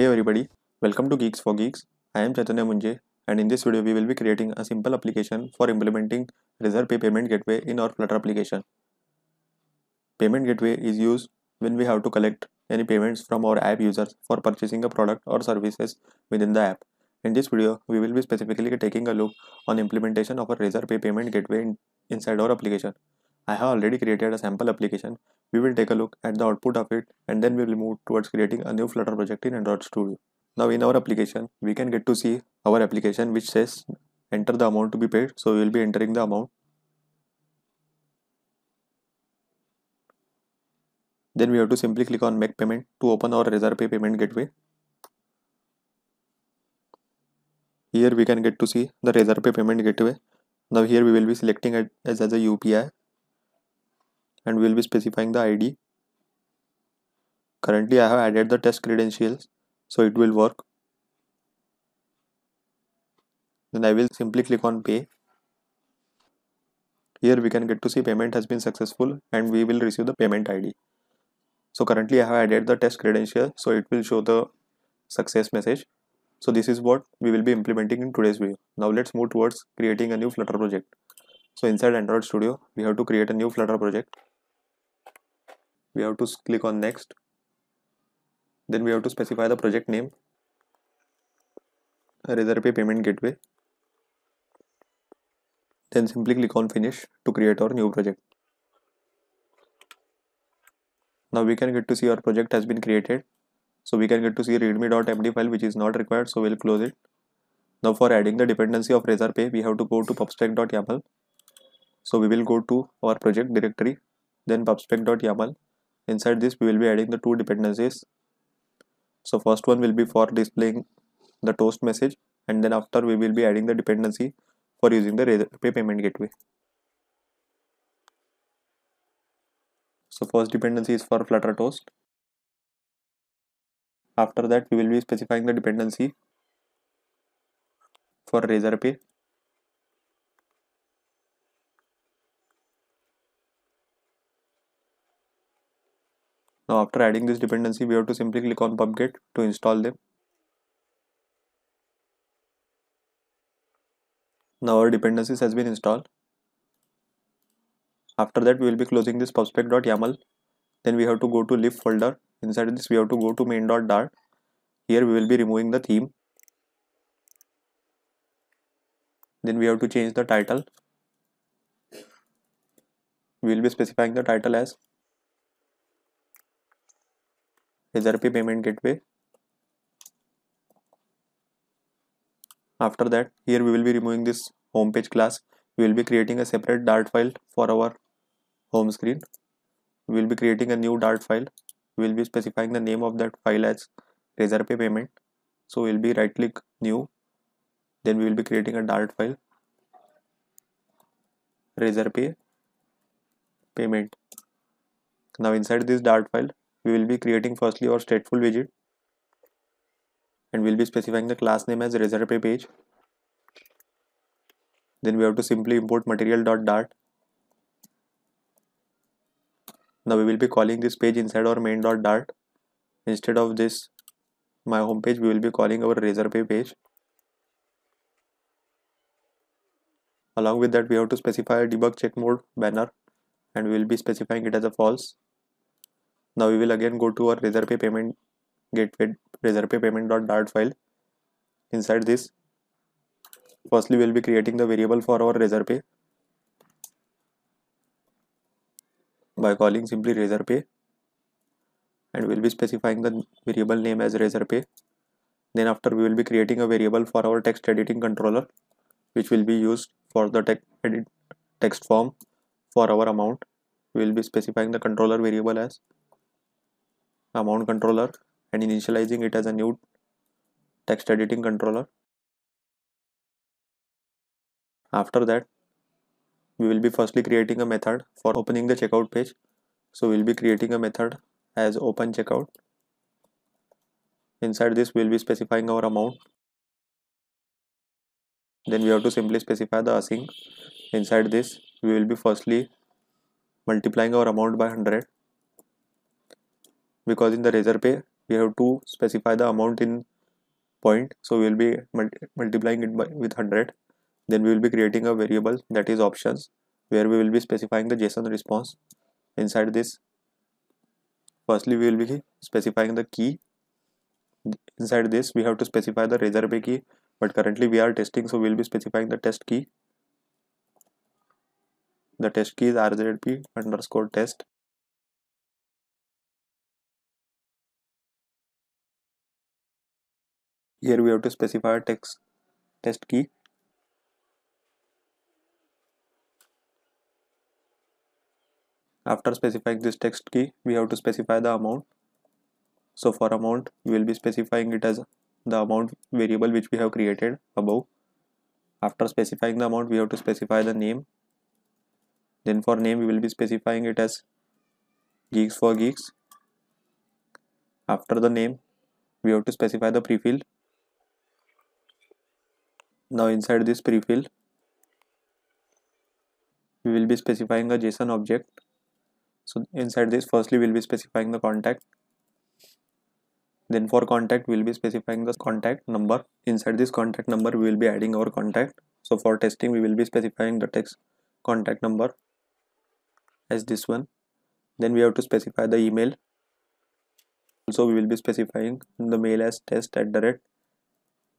Hey everybody, welcome to Geeks for Geeks. I am Chaitanya Munje and in this video we will be creating a simple application for implementing Razor Pay Payment Gateway in our Flutter application. Payment Gateway is used when we have to collect any payments from our app users for purchasing a product or services within the app. In this video, we will be specifically taking a look on implementation of a Razor Pay Payment Gateway in, inside our application. I have already created a sample application. We will take a look at the output of it and then we will move towards creating a new Flutter project in Android Studio. Now in our application, we can get to see our application which says enter the amount to be paid. So we will be entering the amount. Then we have to simply click on make payment to open our Razorpay payment gateway. Here we can get to see the Razorpay payment gateway. Now here we will be selecting it as, as a UPI and we'll be specifying the id currently i have added the test credentials so it will work then i will simply click on pay here we can get to see payment has been successful and we will receive the payment id so currently i have added the test credential so it will show the success message so this is what we will be implementing in today's video now let's move towards creating a new flutter project so inside android studio we have to create a new flutter project we have to click on next then we have to specify the project name razorpay payment gateway then simply click on finish to create our new project now we can get to see our project has been created so we can get to see readme.md file which is not required so we'll close it now for adding the dependency of razorpay we have to go to pubspec.yaml so we will go to our project directory then pubspec.yaml inside this we will be adding the two dependencies so first one will be for displaying the toast message and then after we will be adding the dependency for using the Razorpay payment gateway so first dependency is for flutter toast after that we will be specifying the dependency for Razorpay Now after adding this dependency, we have to simply click on PubGet to install them. Now our dependencies has been installed. After that, we will be closing this pubspec.yaml. Then we have to go to lib folder. Inside this, we have to go to main.dart. Here we will be removing the theme. Then we have to change the title. We will be specifying the title as Razorpay payment gateway after that here we will be removing this homepage class we will be creating a separate dart file for our home screen we will be creating a new dart file we will be specifying the name of that file as razorpay payment so we'll be right click new then we will be creating a dart file razorpay payment now inside this dart file we will be creating firstly our stateful widget and we'll be specifying the class name as reserve page then we have to simply import material dot dart now we will be calling this page inside our main dot dart instead of this my home page we will be calling our RazorPay page along with that we have to specify a debug check mode banner and we will be specifying it as a false now we will again go to our razorpay payment gateway file inside this firstly we'll be creating the variable for our razorpay by calling simply razorpay and we'll be specifying the variable name as razorpay then after we will be creating a variable for our text editing controller which will be used for the text edit text form for our amount we will be specifying the controller variable as amount controller and initializing it as a new text editing controller. After that, we will be firstly creating a method for opening the checkout page. So we'll be creating a method as open checkout. Inside this, we'll be specifying our amount. Then we have to simply specify the async. Inside this, we will be firstly multiplying our amount by 100 because in the razor pay we have to specify the amount in point so we will be multi multiplying it by with 100 then we will be creating a variable that is options where we will be specifying the json response inside this firstly we will be specifying the key inside this we have to specify the razor pay key but currently we are testing so we'll be specifying the test key the test key is rzp underscore test here we have to specify our text test key after specifying this text key we have to specify the amount so for amount we will be specifying it as the amount variable which we have created above after specifying the amount we have to specify the name then for name we will be specifying it as geeks for geeks after the name we have to specify the prefill now inside this prefill we will be specifying a json object so inside this firstly we'll be specifying the contact then for contact we'll be specifying the contact number inside this contact number we will be adding our contact so for testing we will be specifying the text contact number as this one then we have to specify the email also we will be specifying the mail as test at the rate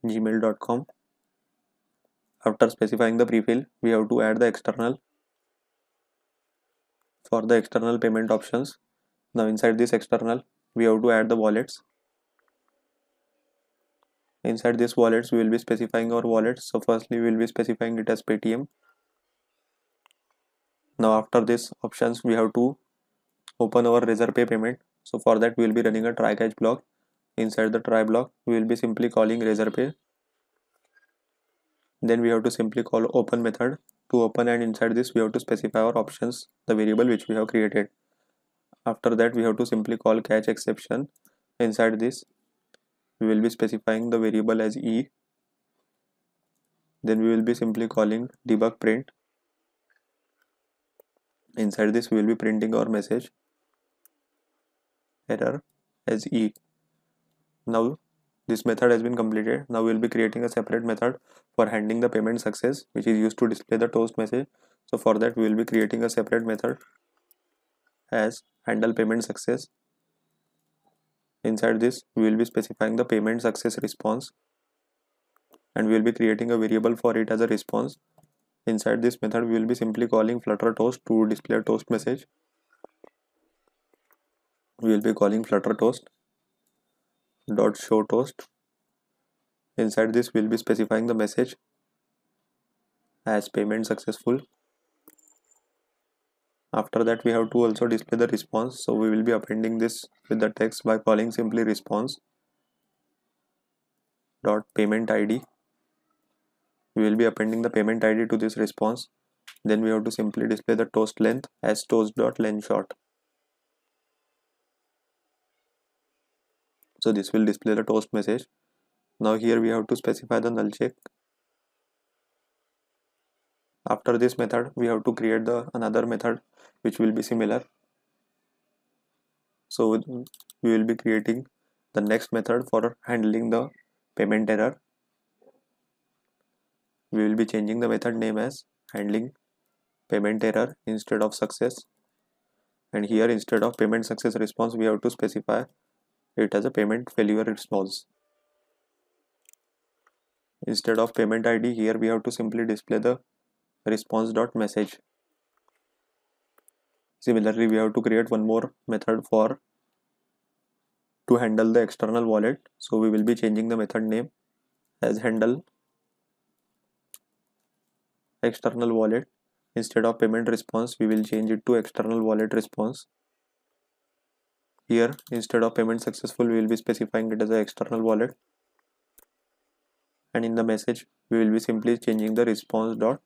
gmail.com after specifying the prefill we have to add the external for the external payment options now inside this external we have to add the wallets inside this wallets we will be specifying our wallets so firstly we will be specifying it as paytm now after this options we have to open our Razorpay pay payment so for that we will be running a try catch block inside the try block we will be simply calling Razorpay then we have to simply call open method to open and inside this we have to specify our options the variable which we have created after that we have to simply call catch exception inside this we will be specifying the variable as e then we will be simply calling debug print inside this we will be printing our message error as e now this method has been completed now we'll be creating a separate method for handling the payment success which is used to display the toast message so for that we will be creating a separate method as handle payment success inside this we will be specifying the payment success response and we will be creating a variable for it as a response inside this method we will be simply calling flutter toast to display a toast message we will be calling flutter toast dot show toast inside this we'll be specifying the message as payment successful after that we have to also display the response so we will be appending this with the text by calling simply response dot payment id we will be appending the payment id to this response then we have to simply display the toast length as toast dot length short so this will display the toast message now here we have to specify the null check after this method we have to create the another method which will be similar so we will be creating the next method for handling the payment error we will be changing the method name as handling payment error instead of success and here instead of payment success response we have to specify it has a payment failure response. instead of payment id here we have to simply display the response dot message similarly we have to create one more method for to handle the external wallet so we will be changing the method name as handle external wallet instead of payment response we will change it to external wallet response here instead of payment successful we will be specifying it as an external wallet and in the message we will be simply changing the response dot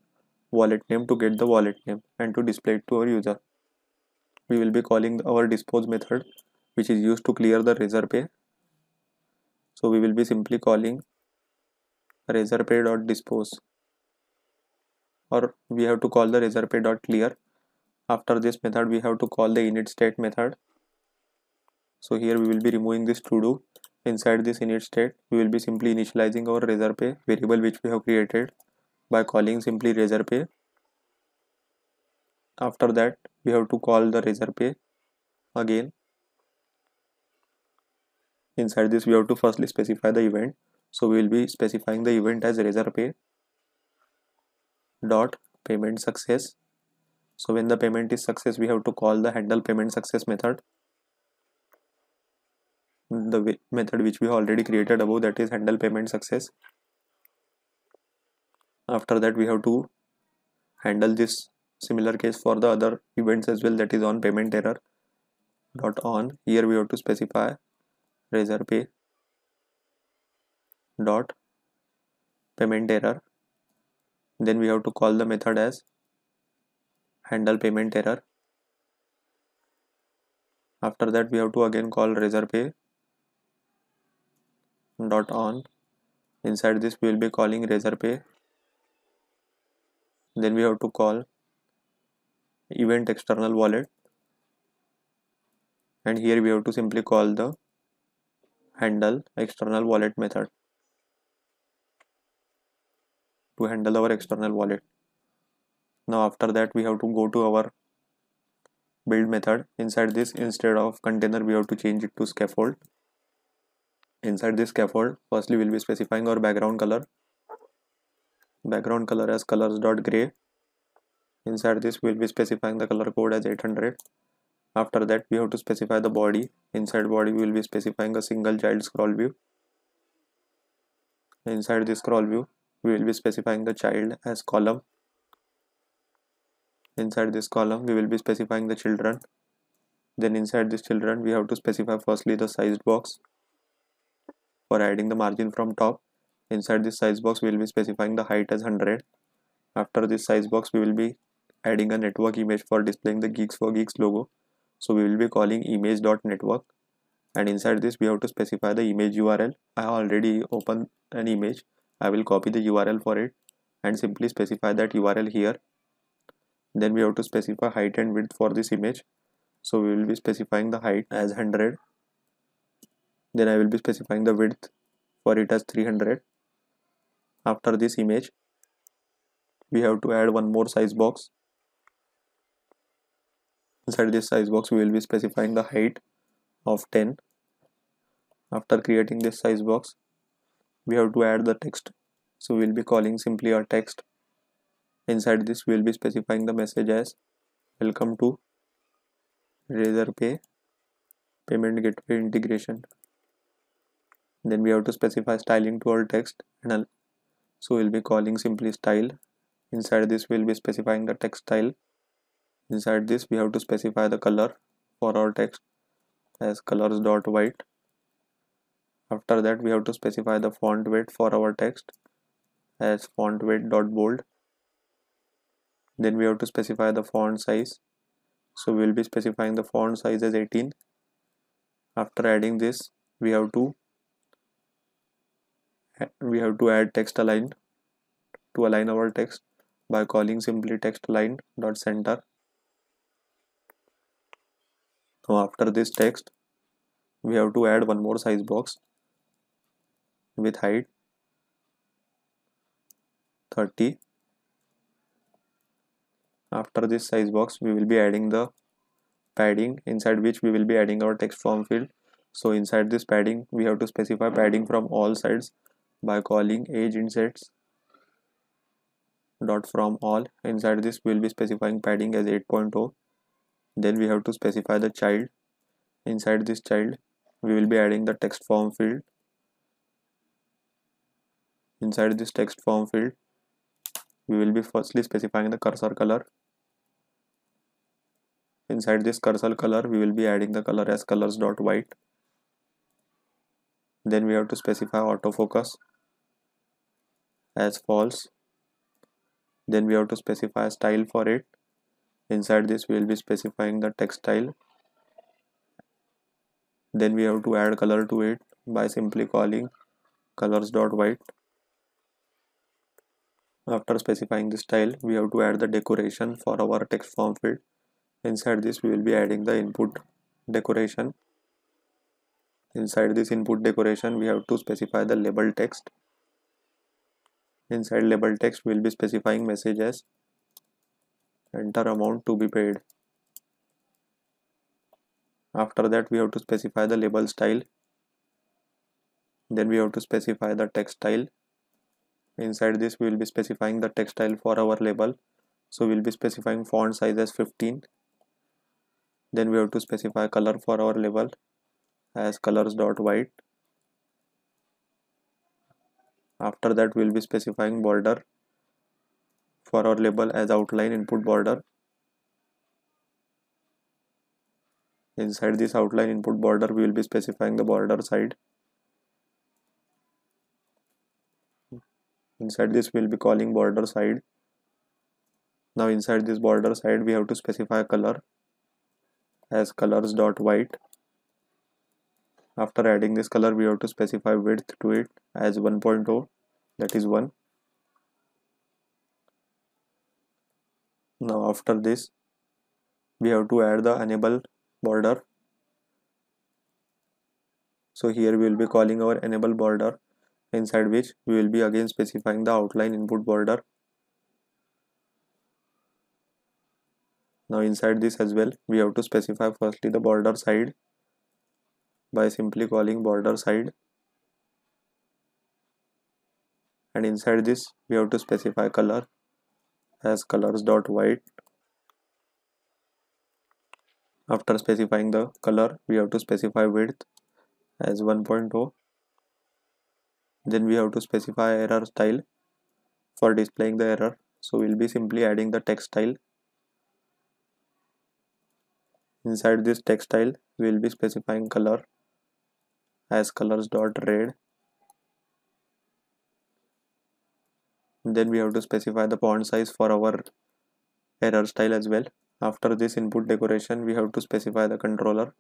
wallet name to get the wallet name and to display it to our user we will be calling our dispose method which is used to clear the razor pay so we will be simply calling razor pay dot dispose or we have to call the razor pay dot clear after this method we have to call the init state method so here we will be removing this to do inside this init state we will be simply initializing our razor pay variable which we have created by calling simply razor pay after that we have to call the razor pay again inside this we have to firstly specify the event so we will be specifying the event as razor pay dot payment success so when the payment is success we have to call the handle payment success method the method which we already created above that is handle payment success after that we have to handle this similar case for the other events as well that is on payment error dot on here we have to specify razor pay dot payment error then we have to call the method as handle payment error after that we have to again call razor pay dot on inside this we will be calling razor pay then we have to call event external wallet and here we have to simply call the handle external wallet method to handle our external wallet now after that we have to go to our build method inside this instead of container we have to change it to scaffold inside this scaffold firstly we'll be specifying our background color background color as colors dot gray inside this we'll be specifying the color code as 800 after that we have to specify the body inside body we will be specifying a single child scroll view inside this scroll view we will be specifying the child as column inside this column we will be specifying the children then inside this children we have to specify firstly the sized box for adding the margin from top inside this size box we will be specifying the height as 100 after this size box we will be adding a network image for displaying the geeks for geeks logo so we will be calling image.network and inside this we have to specify the image url i already opened an image i will copy the url for it and simply specify that url here then we have to specify height and width for this image so we will be specifying the height as 100 then I will be specifying the width for it as 300 after this image we have to add one more size box inside this size box we will be specifying the height of 10 after creating this size box we have to add the text so we will be calling simply our text inside this we will be specifying the message as welcome to razorpay payment gateway integration then we have to specify styling to our text and so we'll be calling simply style inside this we'll be specifying the text style inside this we have to specify the color for our text as colors dot white after that we have to specify the font weight for our text as font weight dot bold then we have to specify the font size so we'll be specifying the font size as 18 after adding this we have to we have to add text align to align our text by calling simply text line dot center now after this text we have to add one more size box with height 30 after this size box we will be adding the padding inside which we will be adding our text form field so inside this padding we have to specify padding from all sides by calling age insets dot from all inside this we'll be specifying padding as 8.0 then we have to specify the child inside this child we will be adding the text form field inside this text form field we will be firstly specifying the cursor color inside this cursor color we will be adding the color as colors dot white then we have to specify autofocus as false then we have to specify a style for it inside this we will be specifying the text style then we have to add color to it by simply calling colors dot white after specifying the style we have to add the decoration for our text form field inside this we will be adding the input decoration inside this input decoration we have to specify the label text inside label text we'll be specifying message as enter amount to be paid after that we have to specify the label style then we have to specify the text style inside this we will be specifying the text style for our label so we'll be specifying font size as 15 then we have to specify color for our label as colors dot white after that we'll be specifying border for our label as outline input border inside this outline input border we will be specifying the border side inside this we'll be calling border side now inside this border side we have to specify color as colors dot white after adding this color we have to specify width to it as 1.0 that is 1 now after this we have to add the enable border so here we will be calling our enable border inside which we will be again specifying the outline input border now inside this as well we have to specify firstly the border side by simply calling border side and inside this we have to specify color as colors dot white after specifying the color we have to specify width as 1.0 then we have to specify error style for displaying the error so we'll be simply adding the text style inside this text style we'll be specifying color as colors dot red then we have to specify the font size for our error style as well after this input decoration we have to specify the controller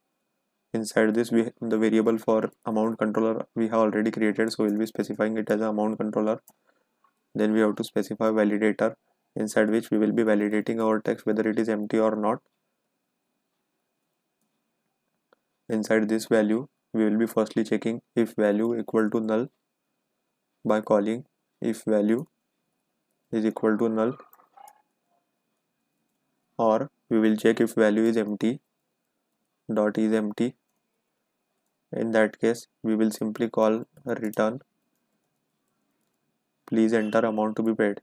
inside this we the variable for amount controller we have already created so we'll be specifying it as amount controller then we have to specify validator inside which we will be validating our text whether it is empty or not inside this value we will be firstly checking if value equal to null by calling if value is equal to null or we will check if value is empty dot is empty in that case we will simply call return please enter amount to be paid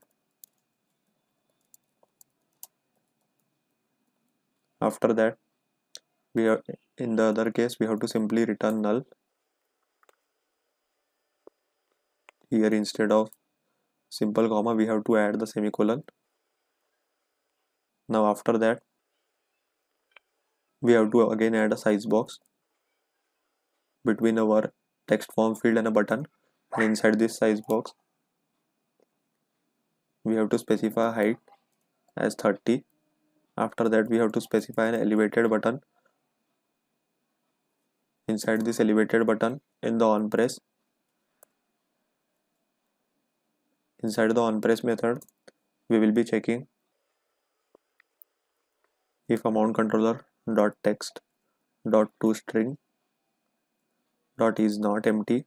after that we are in the other case we have to simply return null here instead of simple comma we have to add the semicolon now after that we have to again add a size box between our text form field and a button and inside this size box we have to specify height as 30 after that we have to specify an elevated button inside this elevated button in the on press inside the on press method we will be checking if amount controller dot text dot to string dot is not empty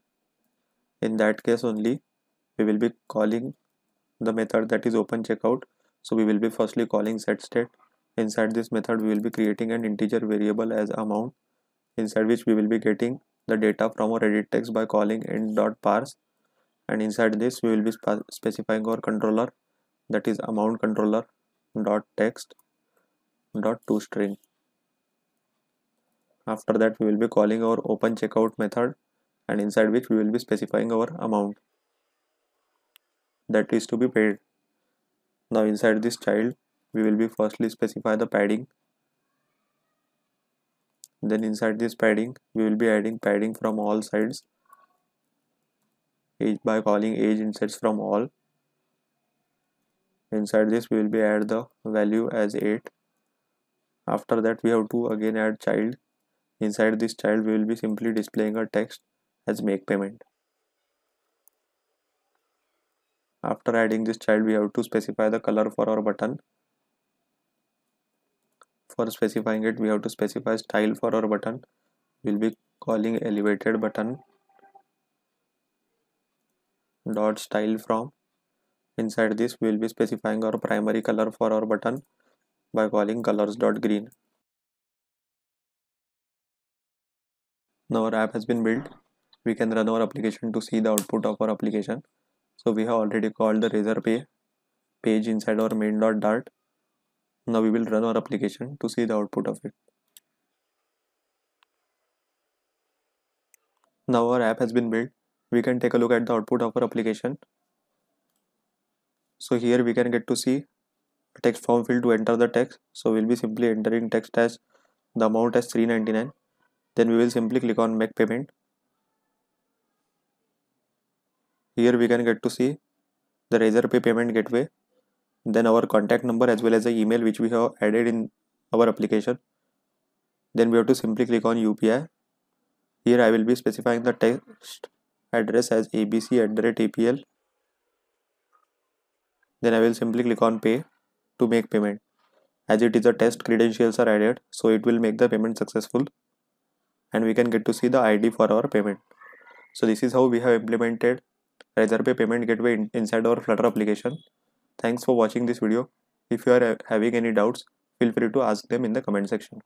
in that case only we will be calling the method that is open checkout so we will be firstly calling set state inside this method we will be creating an integer variable as amount inside which we will be getting the data from our edit text by calling parse, and inside this we will be specifying our controller that is amount controller dot text dot to string after that we will be calling our open checkout method and inside which we will be specifying our amount that is to be paid now inside this child we will be firstly specify the padding then inside this padding we will be adding padding from all sides age by calling age inserts from all inside this we will be add the value as 8 after that we have to again add child inside this child we will be simply displaying a text as make payment after adding this child we have to specify the color for our button for specifying it we have to specify style for our button we'll be calling elevated button dot style from inside this we will be specifying our primary color for our button by calling colors dot green now our app has been built we can run our application to see the output of our application so we have already called the razor pay page inside our main dot dart now we will run our application to see the output of it. Now our app has been built. We can take a look at the output of our application. So here we can get to see a text form field to enter the text. So we'll be simply entering text as the amount as 399. Then we will simply click on make payment. Here we can get to see the Razorpay payment gateway then our contact number as well as the email which we have added in our application then we have to simply click on UPI here I will be specifying the text address as abc at the rate apl then I will simply click on pay to make payment as it is a test credentials are added so it will make the payment successful and we can get to see the ID for our payment so this is how we have implemented Razorpay payment gateway inside our Flutter application Thanks for watching this video. If you are having any doubts, feel free to ask them in the comment section.